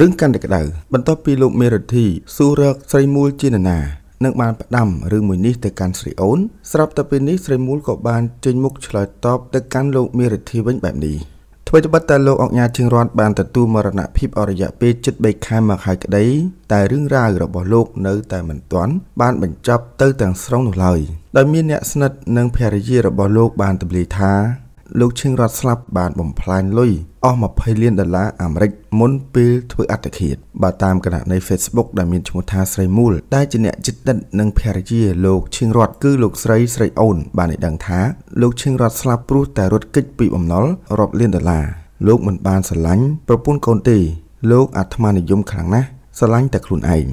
រឿងកាន់តែក្តៅបន្ទាប់ពីលោកមេរទ្ធីស៊ូរកស្រីមូលជាណានឹងបានផ្ដាំរឿងមួយនេះទៅកាន់ស្រីអូនស្រាប់តែពេលនេះស្រីមូលក៏បានចេញមុខឆ្លើយតបទៅកាន់លោកមេរទ្ធីវិញបែបនេះថ្មីត្បិតតែលោកអង្គញាជើងរត់បានទទួលមរណភាពអរិយៈពេលជិត3ខែមកហើយក្តីតែរឿងរ៉ាវរបស់លោក នៅ តែមិនទាន់បាន បញ្ចប់ទៅទាំងស្រុងនោះឡើយដោយមានអ្នកស្និទ្ធនិងភរិយារបស់លោកបានទម្លាយថាលោកឈិងរតស្លាប់បានបំផ្លាញលុយអស់20លានដុល្លារអាមេរិកមុនពេលធ្វើអត្តឃាតបើតាមគណនី Facebook ដែលមានឈ្មោះថាស្រីមូលដែលជាអ្នកចិត្តដិតនិងភរិយាលោកឈិងរតគឺលោកស្រីស្រីអូន បានឲ្យដឹងថាលោកឈិងរតស្លាប់ព្រោះតែរត់គេចពីបំណុលរាប់លានដុល្លារលោកមិនបានស្រឡាញ់ប្រពន្ធកូនទេលោកអាត្មានិយមខ្លាំងណាស់ស្រឡាញ់តែខ្លួនឯង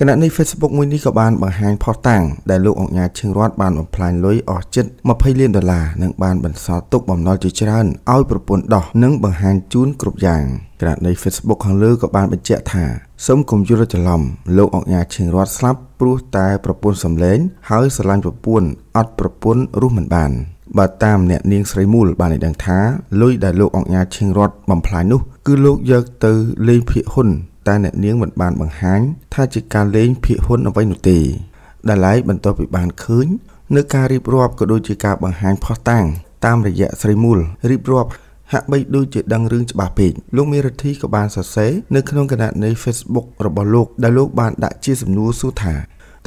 គណៈនេះ Facebook មួយនេះក៏បានបង្ហាញផុសតាំងដែលលោកអង្គការឈឹងរតបានបំផ្លាញលុយអស់ជិត20លានដុល្លារនិងបានបន្សល់ទុកបំណុលជាច្រើនឲ្យប្រពន្ធដោះនិងបង្ហាញជូនគ្រប់យ៉ាងគណៈនៃ Facebook ខាងលើក៏បានបញ្ជាក់ថាសូមកុំយល់ច្រឡំលោកអង្គការឈឹងរតស្លាប់ព្រោះតែប្រពន្ធសម្លេងហើយស្រឡាញ់ប្រពន្ធអត់ប្រពន្ធរស់មិនបានបើតាមអ្នកនាងស្រីមូល បានឲ្យដឹងថាលុយដែលលោកអង្គការឈឹងរតបំផ្លាញនោះ គឺលោកយកទៅលេងភាកហ៊ុនតែអ្នកនាងមិនបានបង្ហាញថាជាការលេងភាគហ៊ុនអ្វីនោះទេដែលឡៃបន្ទាប់ពីបានឃើញនៅការរៀបរាប់ក៏ដូចជាការបង្ហាញផុសតាំងតាមរយៈស្រីមូលរៀបរាប់ហាក់បីដូចជាដឹងរឿងច្បាស់ពេកលោកមេរដ្ឋីក៏បានសរសេរនៅក្នុងគណនី Facebook របស់លោកដែលលោកបានដាក់ជាសំណួរសួរថា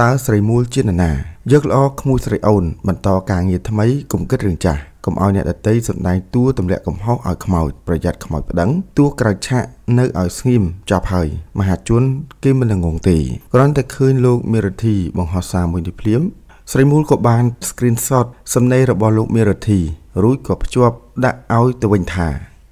តើស្រីមូលជានរណា យកល្អក្មួយស្រីអូន បន្តការងារថ្មីកុំគិតរឿងចាស់កុំឲ្យអ្នកដតីសំដែងតួទម្លាក់កំហុសឲ្យខ្មោចប្រយ័ត្នខ្មោចប្តឹងតួក្រៅឆាកនៅឲ្យស្ងៀមចប់ហើយមហាជនគេមិនល្ងងទេគ្រាន់តែឃើញលោកមេរធីបង្ហោះសារមួយនេះភ្លាម ស្រីមូលក៏បាន screenshot សំណេររបស់លោកមេរធីរួចក៏ភ្ជាប់ដាក់ឲ្យទៅវិញថា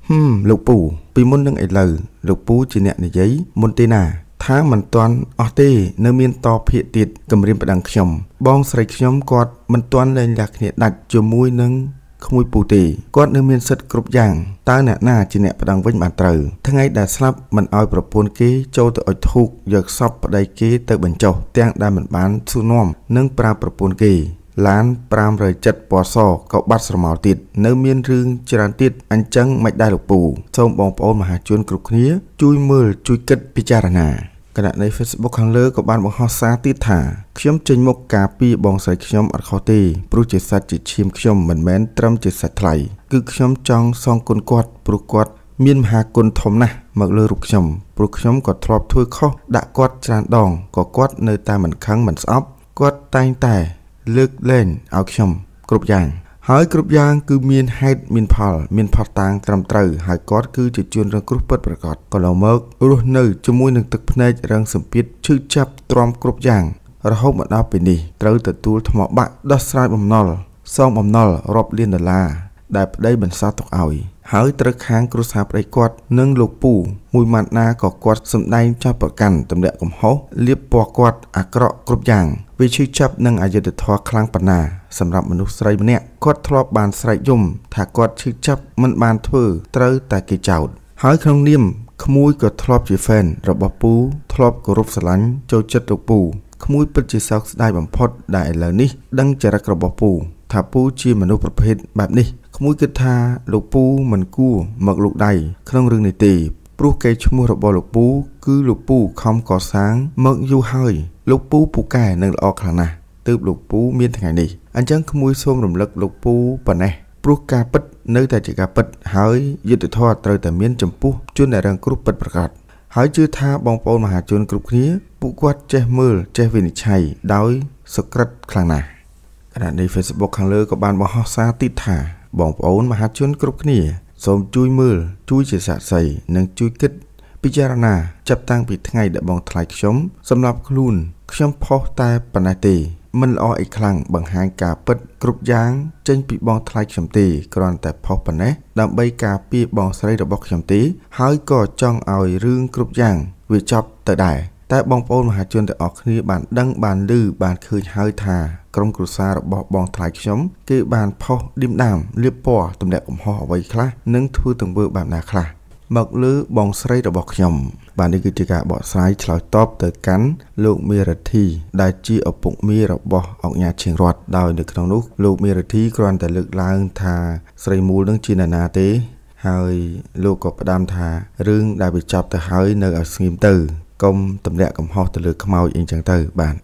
ហឹមលោកពូ ពីមុននឹងឥឡូវលោកពូជាអ្នកនិយាយមុនទេណា ថាមិនទាន់ អស់ទេនៅមានតភៀកទៀតគម្រាមប្តឹងខ្ញុំបងស្រីខ្ញុំគាត់មិនទាន់លែងលះគ្នាដាច់ជាមួយនឹងក្មួយពូទេគាត់នៅមានសិទ្ធិគ្រប់យ៉ាងតើអ្នកណាជាអ្នកប្តឹងវិញបានត្រូវថ្ងៃដែលស្លាប់មិនអោយប្រពន្ធគេចូលទៅអុជធូបយកសពប្តីគេទៅបញ្ចុះទាំងដែលមិនបានស៊ូនាំនិងប្រើប្រពន្ធគេ ឡាន507ពណ៌សក៏បាត់ស្រមោលទៀតនៅមានរឿងច្រើនទៀតអញ្ចឹងមិនដែលលោកពូសូមបងប្អូនមហាជនគ្រប់គ្នាជួយមើលជួយគិតពិចារណាខណៈនៃ Facebook ខាងលើក៏បានបង្ហោះសារទៀតថាខ្ញុំចេញមុខការពីបងស្រីខ្ញុំអត់ខុសទេព្រោះជាសាច់ជាឈាមខ្ញុំមិនមែនត្រឹមជាសាច់ថ្លៃគឺខ្ញុំចង់សងគុណគាត់ព្រោះគាត់មានមហាគុណធំណាស់មកលើរូបខ្ញុំព្រោះខ្ញុំក៏ធ្លាប់ធ្វើខុសដាក់គាត់ច្រើនដងក៏គាត់នៅតែមិនខឹងមិនស្អប់គាត់តែងតែលើកលែងឲ្យខ្ញុំគ្រប់យ៉ាងហើយគ្រប់យ៉ាងគឺមានហេតុមានផលមានផុសតាងត្រឹមត្រូវហើយគាត់គឺជាជនរងគ្រោះពិតប្រាកដកន្លងមករស់នៅជាមួយនឹងទឹកភ្នែករងសម្ពាធឈឺចាប់ទ្រាំគ្រប់យ៉ាង រហូតមកដល់ពេលនេះត្រូវទទួលថ្មបាក់ដោះស្រាយបំណុលសងបំណុលរាប់លានដុល្លារដែលប្តីបន្សល់ទុកឲ្យហើយត្រូវខាងគ្រួសារប្តីគាត់និងលោកពូមួយម៉ាត់ណាក៏គាត់សម្ដែងចាប់ប្រកាន់ទម្លាក់កំហុសលៀបពណ៌គាត់អាក្រក់គ្រប់យ៉ាងវាឈឺចាប់នឹងអយុធធម៌ខ្លាំងប៉ុណ្ណាសម្រាប់មនុស្សស្រីម្នាក់គាត់ធ្លាប់បានស្រែកយំ ថាគាត់ឈឺចាប់មិនបានធ្វើត្រូវ តែគេចោទហើយក្នុងនាមក្មួយក៏ធ្លាប់ជាហ្វេនរបស់ពូធ្លាប់គោរពស្រឡាញ់ចូលចិត្តលោកពូក្មួយពិតជាសោកស្ដាយបំផុតដែលឥឡូវនេះ ដឹងចរិតរបស់ពូ ថាពូជាមនុស្សប្រភេទបែបនេះ ក្មួយគិតថាលោកពូមិនគួរមកលោកដៃក្នុងរឿងនេះទេព្រោះគេឈ្មោះរបស់លោកពូគឺលោកពូខំកសាងមកយូរហើយលោកពូពូកែនឹងល្អខ្លាំងណាស់ទើបលោកពូមានថ្ងៃនេះអញ្ចឹងក្មួយសូមរំលឹកលោកពូប៉ុណ្ណេះព្រោះការពិតនៅតែជាការពិតហើយយុទ្ធធរត្រូវតែមានចំពោះជនដែលរងគ្រោះពិតប្រាកដហើយជឿថាបងប្អូនមហាជនគ្រប់គ្នាពួកគាត់ចេះមើលចេះវិនិច្ឆ័យដោយសក្រិតខ្លាំងណាស់ខណៈនេះ Facebook ខាងលើក៏បានបង្ហោះសារទីថាបងប្អូនមហាជន គ្រប់គ្នាសូមជួយមើលជួយជាសាក្សីនិងជួយគិតពិចារណាចាប់តាំងពីថ្ងៃដែលបងថ្លៃខ្ញុំសម្រាប់ខ្លួន ខ្ញុំផុសតែប៉ុណ្ណេះទេមិនល្អអីខ្លាំងបង្ហាញការពិតគ្រប់យ៉ាងចេញពីបងថ្លៃខ្ញុំទេគ្រាន់តែផុសប៉ុណ្ណេះដើម្បីការពារបងស្រីរបស់ខ្ញុំទេ ហើយក៏ចង់ឲ្យរឿងគ្រប់យ៉ាងវាចប់ទៅដែរតែបងប្អូនមហាជនទាំងអស់គ្នាបានដឹងបានឮបានឃើញហើយថាក្រុមគ្រួសាររបស់បងថ្លៃខ្ញុំ គឺបានផុសឌីមដាមលៀបពណ៌ទម្លាក់កំហុសអ្វីខ្លះនិងធ្វើទង្វើបែបណាខ្លះមកលើបងស្រីរបស់ខ្ញុំបាទនេះគឺជាការបកស្រាយឆ្លើយតបទៅកាន់លោកមេរធី ដែលជាឪពុកមីរបស់អង្គញាឈៀងរតដោយនៅក្នុងនោះ លោកមេរធីគ្រាន់តែលើកឡើងថាស្រីមូលនឹងជានារាទេហើយលោកក៏ផ្ដាំថារឿងដែលវាចប់ទៅហើយនៅឲ្យស្ងៀមទៅកុំទម្លាក់កំហុសទៅលើខ្មោចអីចឹងទៅ បាទ